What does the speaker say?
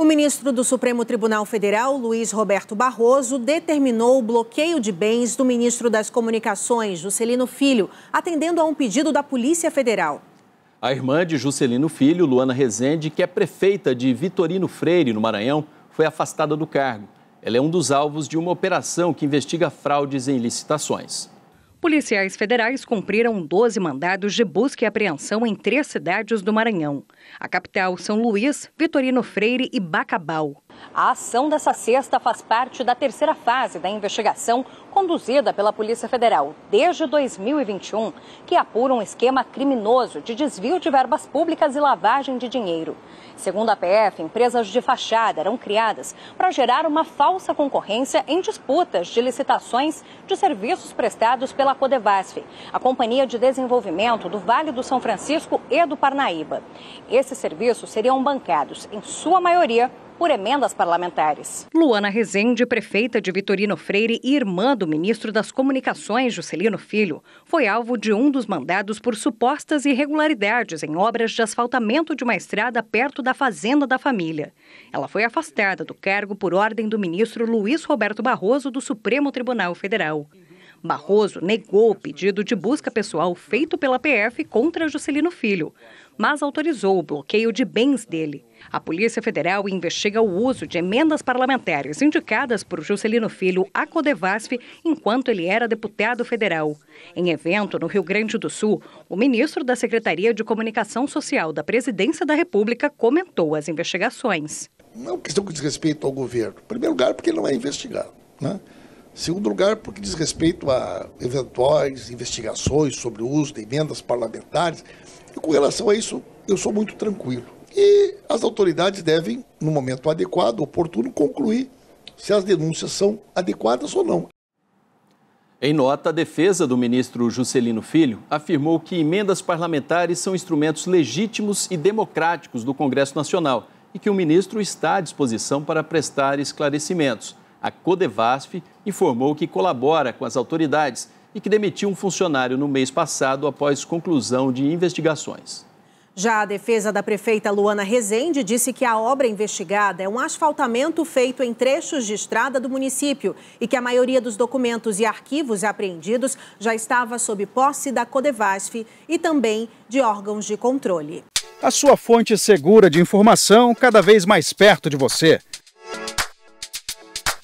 O ministro do Supremo Tribunal Federal, Luiz Roberto Barroso, determinou o bloqueio de bens do ministro das Comunicações, Juscelino Filho, atendendo a um pedido da Polícia Federal. A irmã de Juscelino Filho, Luana Rezende, que é prefeita de Vitorino Freire, no Maranhão, foi afastada do cargo. Ela é um dos alvos de uma operação que investiga fraudes em licitações. Policiais federais cumpriram 12 mandados de busca e apreensão em três cidades do Maranhão: a capital, São Luís, Vitorino Freire e Bacabal. A ação dessa sexta faz parte da terceira fase da investigação conduzida pela Polícia Federal desde 2021, que apura um esquema criminoso de desvio de verbas públicas e lavagem de dinheiro. Segundo a PF, empresas de fachada eram criadas para gerar uma falsa concorrência em disputas de licitações de serviços prestados pela Codevasf, a Companhia de Desenvolvimento do Vale do São Francisco e do Parnaíba. Esses serviços seriam bancados, em sua maioria, por emendas parlamentares. Luana Rezende, prefeita de Vitorino Freire e irmã do ministro das Comunicações, Juscelino Filho, foi alvo de um dos mandados por supostas irregularidades em obras de asfaltamento de uma estrada perto da fazenda da família. Ela foi afastada do cargo por ordem do ministro Luiz Roberto Barroso do Supremo Tribunal Federal. Barroso negou o pedido de busca pessoal feito pela PF contra Juscelino Filho, mas autorizou o bloqueio de bens dele. A Polícia Federal investiga o uso de emendas parlamentares indicadas por Juscelino Filho à Codevasf enquanto ele era deputado federal. Em evento no Rio Grande do Sul, o ministro da Secretaria de Comunicação Social da Presidência da República comentou as investigações. Não é uma questão que diz respeito ao governo. Em primeiro lugar, porque ele não é investigado. Né? Segundo lugar, porque diz respeito a eventuais investigações sobre o uso de emendas parlamentares. E com relação a isso, eu sou muito tranquilo. E as autoridades devem, no momento adequado, oportuno, concluir se as denúncias são adequadas ou não. Em nota, a defesa do ministro Juscelino Filho afirmou que emendas parlamentares são instrumentos legítimos e democráticos do Congresso Nacional e que o ministro está à disposição para prestar esclarecimentos a Codevasf informou que colabora com as autoridades e que demitiu um funcionário no mês passado após conclusão de investigações. Já a defesa da prefeita Luana Rezende disse que a obra investigada é um asfaltamento feito em trechos de estrada do município e que a maioria dos documentos e arquivos apreendidos já estava sob posse da Codevasf e também de órgãos de controle. A sua fonte segura de informação cada vez mais perto de você.